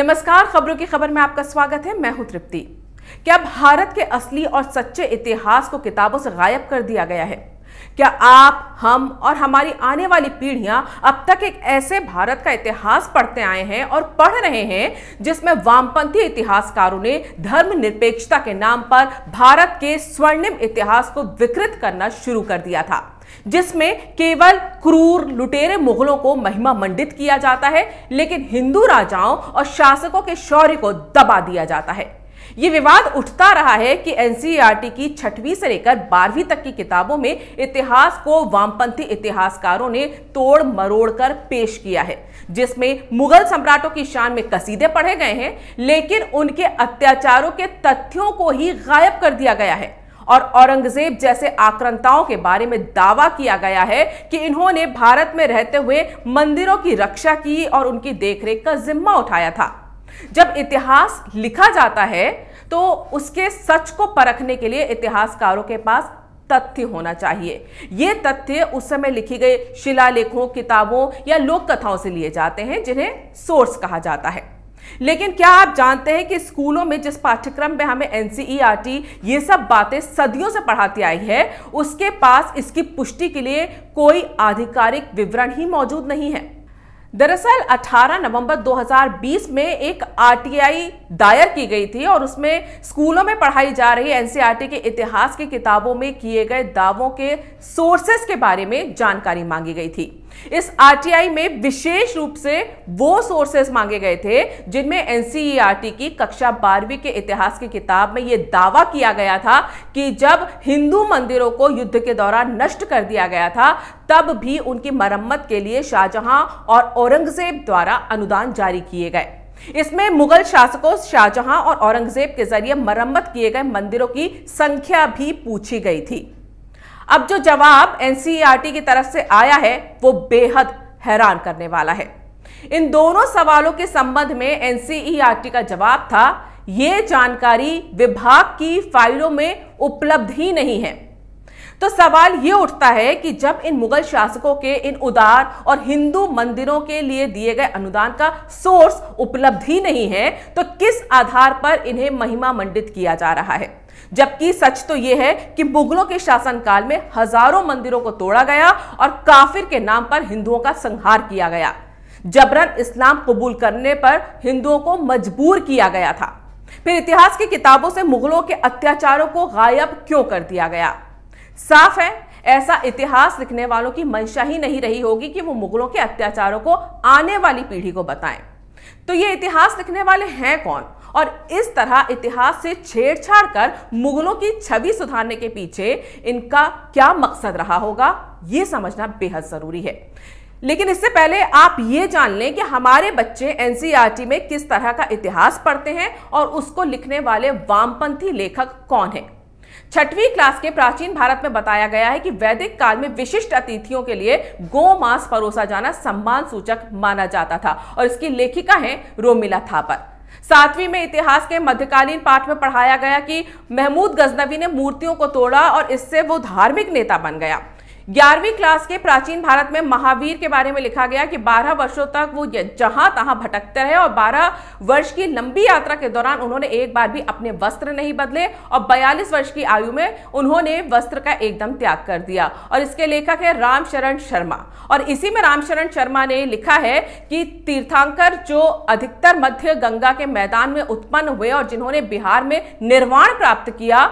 नमस्कार खबरों की खबर में आपका स्वागत है मैं हूं तृप्ति क्या भारत के असली और सच्चे इतिहास को किताबों से गायब कर दिया गया है क्या आप हम और हमारी आने वाली पीढ़ियां अब तक एक ऐसे भारत का इतिहास पढ़ते आए हैं और पढ़ रहे हैं जिसमें वामपंथी इतिहासकारों ने धर्म निरपेक्षता के नाम पर भारत के स्वर्णिम इतिहास को विकृत करना शुरू कर दिया था जिसमें केवल क्रूर लुटेरे मुगलों को महिमा मंडित किया जाता है लेकिन हिंदू राजाओं और शासकों के शौर्य को दबा दिया जाता है ये विवाद उठता रहा है कि एनसीईआरटी की छठवीं से लेकर बारहवीं तक की किताबों में इतिहास को वामपंथी इतिहासकारों ने तोड़ मरोड़ कर पेश किया है जिसमें मुगल सम्राटों की शान में कसीदे पढ़े गए हैं लेकिन उनके अत्याचारों के तथ्यों को ही गायब कर दिया गया है और औरंगजेब जैसे आक्रांताओं के बारे में दावा किया गया है कि इन्होंने भारत में रहते हुए मंदिरों की रक्षा की और उनकी देखरेख का जिम्मा उठाया था जब इतिहास लिखा जाता है तो उसके सच को परखने के लिए इतिहासकारों के पास तथ्य होना चाहिए ये तथ्य उस समय लिखी गई शिलालेखों किताबों या लोक कथाओं से लिए जाते हैं जिन्हें सोर्स कहा जाता है लेकिन क्या आप जानते हैं कि स्कूलों में जिस पाठ्यक्रम में हमें एन e ये सब बातें सदियों से पढ़ाती आई है उसके पास इसकी पुष्टि के लिए कोई आधिकारिक विवरण ही मौजूद नहीं है दरअसल 18 नवंबर 2020 में एक आरटीआई दायर की गई थी और उसमें स्कूलों में पढ़ाई जा रही एनसीईआरटी e के इतिहास की किताबों में किए गए दावों के सोर्सेस के बारे में जानकारी मांगी गई थी इस आरटीआई में विशेष रूप से वो सोर्सेस मांगे गए थे जिनमें एनसीईआरटी e की कक्षा बारहवीं के इतिहास की किताब में यह दावा किया गया था कि जब हिंदू मंदिरों को युद्ध के दौरान नष्ट कर दिया गया था तब भी उनकी मरम्मत के लिए शाहजहां और औरंगजेब द्वारा अनुदान जारी किए गए इसमें मुगल शासकों शाहजहां और औरंगजेब के जरिए मरम्मत किए गए मंदिरों की संख्या भी पूछी गई थी अब जो जवाब एनसीईआरटी की तरफ से आया है वो बेहद हैरान करने वाला है इन दोनों सवालों के संबंध में एनसीईआरटी का जवाब था ये जानकारी विभाग की फाइलों में उपलब्ध ही नहीं है तो सवाल ये उठता है कि जब इन मुगल शासकों के इन उदार और हिंदू मंदिरों के लिए दिए गए अनुदान का सोर्स उपलब्ध ही नहीं है तो किस आधार पर इन्हें महिमा मंडित किया जा रहा है जबकि सच तो यह है कि मुगलों के शासनकाल में हजारों मंदिरों को तोड़ा गया और काफिर के नाम पर हिंदुओं का संहार किया गया जबरन इस्लाम कबूल करने पर हिंदुओं को मजबूर किया गया था फिर इतिहास की किताबों से मुगलों के अत्याचारों को गायब क्यों कर दिया गया साफ है ऐसा इतिहास लिखने वालों की मंशा ही नहीं रही होगी कि वो मुगलों के अत्याचारों को आने वाली पीढ़ी को बताएं तो ये इतिहास लिखने वाले हैं कौन और इस तरह इतिहास से छेड़छाड़ कर मुगलों की छवि सुधारने के पीछे इनका क्या मकसद रहा होगा ये समझना बेहद ज़रूरी है लेकिन इससे पहले आप ये जान लें कि हमारे बच्चे एनसीईआरटी में किस तरह का इतिहास पढ़ते हैं और उसको लिखने वाले वामपंथी लेखक कौन है छठवीं क्लास के प्राचीन भारत में बताया गया है कि वैदिक काल में विशिष्ट अतिथियों के लिए गो मास परोसा जाना सम्मान सूचक माना जाता था और इसकी लेखिका है रोमिला थापर सातवीं में इतिहास के मध्यकालीन पाठ में पढ़ाया गया कि महमूद गजनवी ने मूर्तियों को तोड़ा और इससे वो धार्मिक नेता बन गया ग्यारहवीं क्लास के प्राचीन भारत में महावीर के बारे में लिखा गया कि 12 वर्षों तक वो जहां तहां भटकते रहे और 12 वर्ष की लंबी यात्रा के दौरान उन्होंने एक बार भी अपने वस्त्र नहीं बदले और 42 वर्ष की आयु में उन्होंने वस्त्र का एकदम त्याग कर दिया और इसके लेखक है रामचरण शर्मा और इसी में रामचरण शर्मा ने लिखा है कि तीर्थांकर जो अधिकतर मध्य गंगा के मैदान में उत्पन्न हुए और जिन्होंने बिहार में निर्वाण प्राप्त किया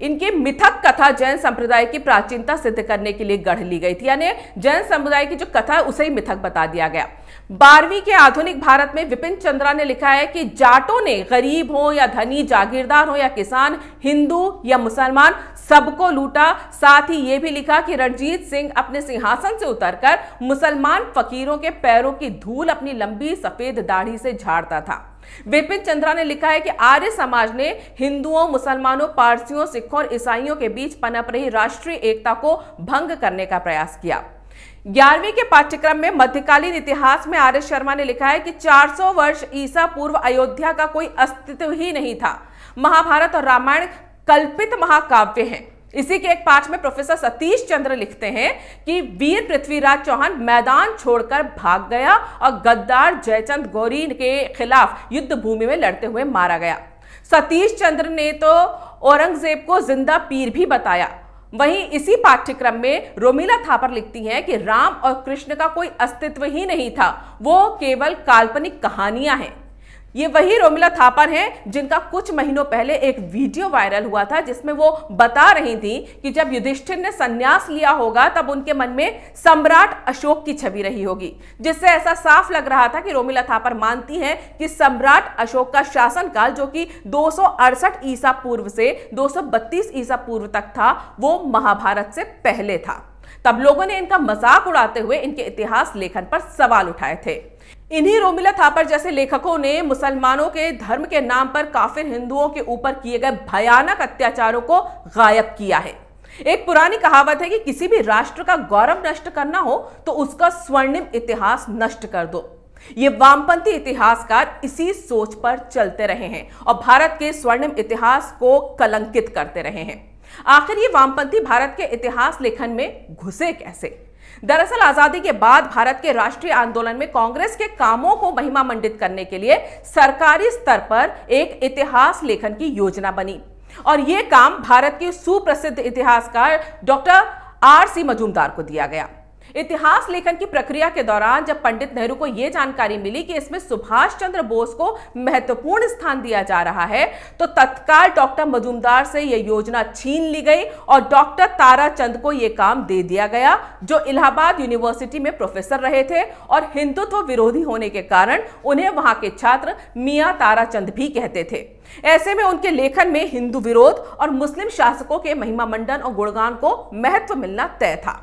इनकी मिथक कथा जैन संप्रदाय की प्राचीनता सिद्ध करने के लिए गढ़ ली गई थी यानी जैन समुदाय की जो कथा है उसे ही मिथक बता दिया गया बारहवीं के आधुनिक भारत में विपिन चंद्रा ने लिखा है कि जाटों ने गरीब हो या धनी जागीरदार हो या किसान हिंदू या मुसलमान सबको लूटा साथ ही ये भी लिखा कि रणजीत सिंह अपने सिंहासन से उतरकर मुसलमान फकीरों के पैरों की धूल अपनी लंबी सफेद दाढ़ी से झाड़ता था विपिन चंद्रा ने लिखा है कि आर्य समाज ने हिंदुओं मुसलमानों पारसियों सिखों और ईसाइयों के बीच पनप रही राष्ट्रीय एकता को भंग करने का प्रयास किया ग्यारहवीं के पाठ्यक्रम में मध्यकालीन इतिहास में आर्य शर्मा ने लिखा है कि 400 वर्ष ईसा पूर्व अयोध्या का कोई अस्तित्व ही नहीं था महाभारत और रामायण कल्पित महाकाव्य हैं इसी के एक पाठ में प्रोफेसर सतीश चंद्र लिखते हैं कि वीर पृथ्वीराज चौहान मैदान छोड़कर भाग गया और गद्दार जयचंद गौरी के खिलाफ युद्ध भूमि में लड़ते हुए मारा गया सतीश चंद्र ने तो औरंगजेब को जिंदा पीर भी बताया वहीं इसी पाठ्यक्रम में रोमिला थापर लिखती हैं कि राम और कृष्ण का कोई अस्तित्व ही नहीं था वो केवल काल्पनिक कहानियां हैं ये वही रोमिला थापर हैं जिनका कुछ महीनों पहले एक वीडियो वायरल हुआ था जिसमें वो बता रही थी कि जब युधिष्ठिर ने संन्यास लिया होगा तब उनके मन में सम्राट अशोक की छवि रही होगी जिससे ऐसा साफ लग रहा था कि रोमिला थापर मानती हैं कि सम्राट अशोक का शासनकाल जो कि दो ईसा पूर्व से दो ईसा पूर्व तक था वो महाभारत से पहले था तब लोगों ने इनका मजाक उड़ाते हुए इनके इतिहास लेखन पर सवाल उठाए थे इन्हीं रोमिला थापर जैसे लेखकों ने मुसलमानों के धर्म के नाम पर काफिर हिंदुओं के ऊपर किए गए भयानक अत्याचारों को गायब किया है एक पुरानी कहावत है कि किसी भी राष्ट्र का गौरव नष्ट करना हो तो उसका स्वर्णिम इतिहास नष्ट कर दो ये वामपंथी इतिहासकार इसी सोच पर चलते रहे हैं और भारत के स्वर्णिम इतिहास को कलंकित करते रहे हैं आखिर ये वामपंथी भारत के इतिहास लेखन में घुसे कैसे दरअसल आजादी के बाद भारत के राष्ट्रीय आंदोलन में कांग्रेस के कामों को महिमा मंडित करने के लिए सरकारी स्तर पर एक इतिहास लेखन की योजना बनी और यह काम भारत के सुप्रसिद्ध इतिहासकार डॉक्टर आर सी मजूमदार को दिया गया इतिहास लेखन की प्रक्रिया के दौरान जब पंडित नेहरू को यह जानकारी मिली कि इसमें सुभाष चंद्र बोस को महत्वपूर्ण स्थान दिया जा रहा है तो तत्काल डॉक्टर मजूमदार से यह योजना छीन ली गई और डॉक्टर ताराचंद को यह काम दे दिया गया जो इलाहाबाद यूनिवर्सिटी में प्रोफेसर रहे थे और हिंदुत्व विरोधी होने के कारण उन्हें वहां के छात्र मियाँ ताराचंद भी कहते थे ऐसे में उनके लेखन में हिंदू विरोध और मुस्लिम शासकों के महिमा मंडन और गुणगान को महत्व मिलना तय था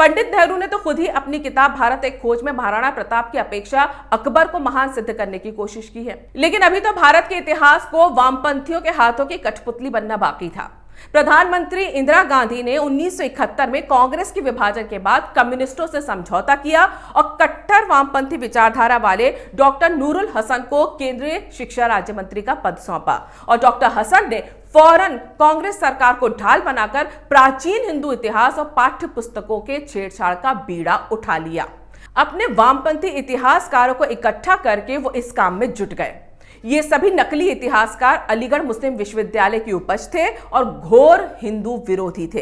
पंडित नेहरू ने तो खुद ही अपनी किताब भारत एक खोज में महाराणा प्रताप की अपेक्षा अकबर को महान सिद्ध करने की कोशिश की है लेकिन अभी तो भारत के इतिहास को वामपंथियों के हाथों की कठपुतली बनना बाकी था प्रधानमंत्री इंदिरा गांधी ने 1971 में कांग्रेस के विभाजन के बाद कम्युनिस्टों से समझौता किया और कट्टर वामपंथी विचारधारा वाले डॉक्टर नूरुल हसन को केंद्रीय शिक्षा राज्य मंत्री का पद सौंपा और डॉक्टर हसन ने फौरन कांग्रेस सरकार को ढाल बनाकर प्राचीन हिंदू इतिहास और पाठ्य पुस्तकों के छेड़छाड़ का बीड़ा उठा लिया अपने वामपंथी इतिहासकारों को इकट्ठा करके वो इस काम में जुट गए ये सभी नकली इतिहासकार अलीगढ़ मुस्लिम विश्वविद्यालय की उपज थे और घोर हिंदू विरोधी थे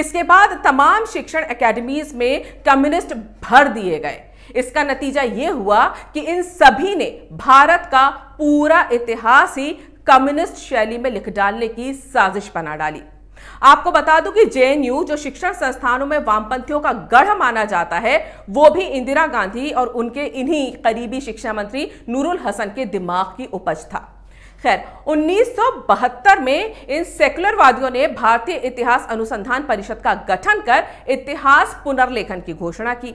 इसके बाद तमाम शिक्षण अकेडमीज में कम्युनिस्ट भर दिए गए इसका नतीजा यह हुआ कि इन सभी ने भारत का पूरा इतिहास ही कम्युनिस्ट शैली में लिख डालने की साजिश बना डाली आपको बता दूं कि जेएनयू जो शिक्षण संस्थानों में वामपंथियों का गढ़ माना जाता है वो भी इंदिरा गांधी और उनके इन्हीं करीबी शिक्षा मंत्री नूरुल हसन के दिमाग की उपज था खैर 1972 में इन सेकुलरवादियों ने भारतीय इतिहास अनुसंधान परिषद का गठन कर इतिहास पुनर्लेखन की घोषणा की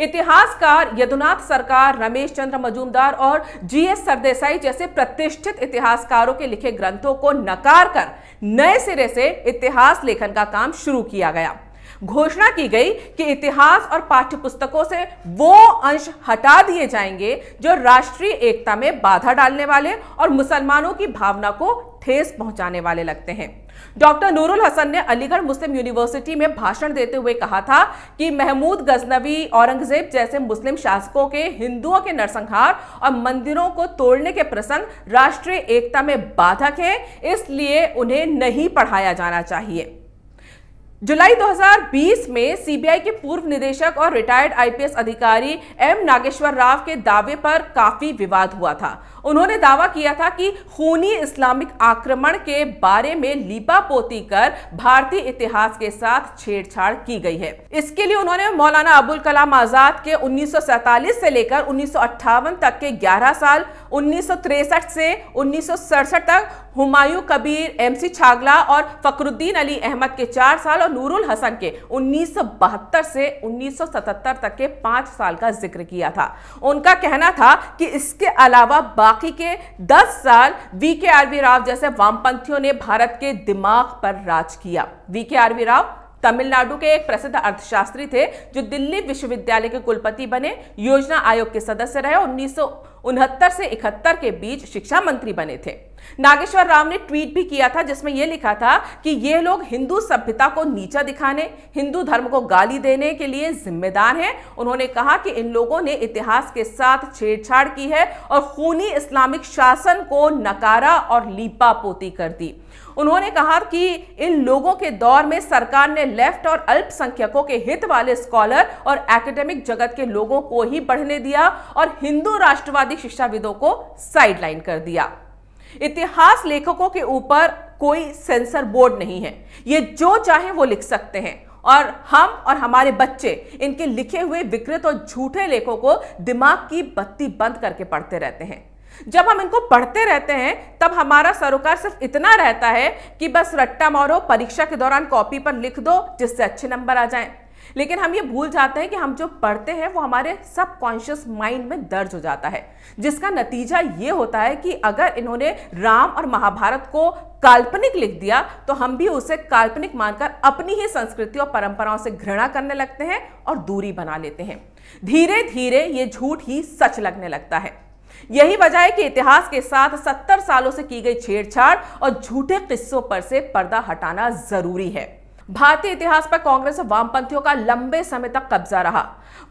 इतिहासकार यदुनाथ सरकार रमेश चंद्र मजूमदार और जीएस सरदेसाई जैसे प्रतिष्ठित इतिहासकारों के लिखे ग्रंथों को नकार कर नए सिरे से इतिहास लेखन का काम शुरू किया गया घोषणा की गई कि इतिहास और पाठ्यपुस्तकों से वो अंश हटा दिए जाएंगे जो राष्ट्रीय एकता में बाधा डालने वाले और मुसलमानों की भावना को ठेस पहुंचाने वाले लगते हैं डॉक्टर नूरुल हसन ने अलीगढ़ मुस्लिम यूनिवर्सिटी में भाषण देते हुए कहा था कि महमूद गजनवी औरंगजेब जैसे मुस्लिम शासकों के हिंदुओं के नरसंहार और मंदिरों को तोड़ने के प्रसंग राष्ट्रीय एकता में बाधक है इसलिए उन्हें नहीं पढ़ाया जाना चाहिए जुलाई 2020 में सीबीआई के पूर्व निदेशक और रिटायर्ड आईपीएस अधिकारी एम नागेश्वर राव के दावे पर काफी विवाद हुआ था उन्होंने दावा किया था कि खूनी इस्लामिक आक्रमण के बारे में लीपापोती कर भारतीय इतिहास के साथ छेड़छाड़ की गई है इसके लिए उन्होंने मौलाना अबुल कलाम आजाद के 1947 से लेकर उन्नीस तक के 11 साल उन्नीस से उन्नीस तक हुमायूं कबीर एमसी छागला और फकरुद्दीन अली अहमद के चार साल और नूरुल हसन के उन्नीस से 1977 तक के पाँच साल का जिक्र किया था उनका कहना था कि इसके अलावा बाकी के 10 साल वी के आर वी राव जैसे वामपंथियों ने भारत के दिमाग पर राज किया वी के आर वी राव तमिलनाडु के एक प्रसिद्ध अर्थशास्त्री थे जो दिल्ली विश्वविद्यालय के कुलपति बने योजना आयोग के सदस्य रहे उन्नीस से इकहत्तर के बीच शिक्षा मंत्री बने थे नागेश्वर राव ने ट्वीट भी किया था जिसमें यह लिखा था कि ये लोग हिंदू सभ्यता को नीचा दिखाने हिंदू धर्म को गाली देने के लिए जिम्मेदार हैं उन्होंने कहा कि इन लोगों ने इतिहास के साथ छेड़छाड़ की है और खूनी इस्लामिक शासन को नकारा और लीपा पोती कर दी उन्होंने कहा कि इन लोगों के दौर में सरकार ने लेफ्ट और अल्पसंख्यकों के हित वाले स्कॉलर और एकेडमिक जगत के लोगों को ही बढ़ने दिया और हिंदू राष्ट्रवादी शिक्षाविदों को साइडलाइन कर दिया इतिहास लेखकों के ऊपर कोई सेंसर बोर्ड नहीं है ये जो चाहे वो लिख सकते हैं और हम और हमारे बच्चे इनके लिखे हुए विकृत और झूठे लेखों को दिमाग की बत्ती बंद करके पढ़ते रहते हैं जब हम इनको पढ़ते रहते हैं तब हमारा सरोकार सिर्फ इतना रहता है कि बस रट्टा मारो परीक्षा के दौरान कॉपी पर लिख दो जिससे अच्छे नंबर आ जाएं लेकिन हम ये भूल जाते हैं कि हम जो पढ़ते हैं वो हमारे सब कॉन्शियस माइंड में दर्ज हो जाता है जिसका नतीजा ये होता है कि अगर इन्होंने राम और महाभारत को काल्पनिक लिख दिया तो हम भी उसे काल्पनिक मानकर अपनी ही संस्कृति और परंपराओं से घृणा करने लगते हैं और दूरी बना लेते हैं धीरे धीरे ये झूठ ही सच लगने लगता है यही वजह है कि इतिहास के साथ सत्तर सालों से की गई छेड़छाड़ और झूठे किस्सों पर से पर्दा हटाना जरूरी है भारतीय इतिहास पर कांग्रेस और वामपंथियों का लंबे समय तक कब्जा रहा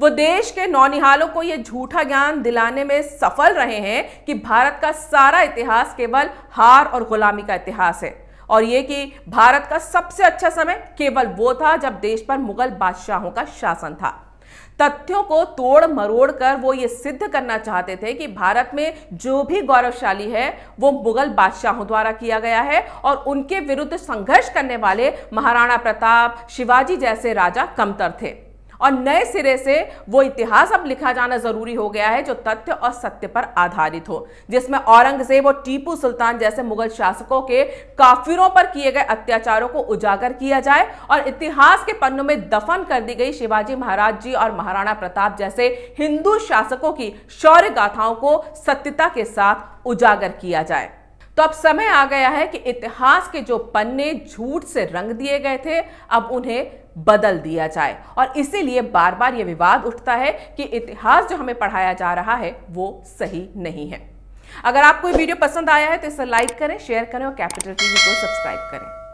वो देश के नौनिहालों को यह झूठा ज्ञान दिलाने में सफल रहे हैं कि भारत का सारा इतिहास केवल हार और गुलामी का इतिहास है और ये कि भारत का सबसे अच्छा समय केवल वो था जब देश पर मुगल बादशाहों का शासन था तथ्यों को तोड़ मरोड़ कर वो ये सिद्ध करना चाहते थे कि भारत में जो भी गौरवशाली है वो मुगल बादशाहों द्वारा किया गया है और उनके विरुद्ध संघर्ष करने वाले महाराणा प्रताप शिवाजी जैसे राजा कमतर थे और नए सिरे से वो इतिहास अब लिखा जाना जरूरी हो गया है जो तथ्य और सत्य पर आधारित हो जिसमें औरंगजेब और टीपू सुल्तान जैसे मुगल शासकों के काफिरों पर किए गए अत्याचारों को उजागर किया जाए और इतिहास के पन्नों में दफन कर दी गई शिवाजी महाराज जी और महाराणा प्रताप जैसे हिंदू शासकों की शौर्य गाथाओं को सत्यता के साथ उजागर किया जाए तो अब समय आ गया है कि इतिहास के जो पन्ने झूठ से रंग दिए गए थे अब उन्हें बदल दिया जाए और इसीलिए बार बार ये विवाद उठता है कि इतिहास जो हमें पढ़ाया जा रहा है वो सही नहीं है अगर आपको वीडियो पसंद आया है तो इसे लाइक करें शेयर करें और कैपिटल टीवी को सब्सक्राइब करें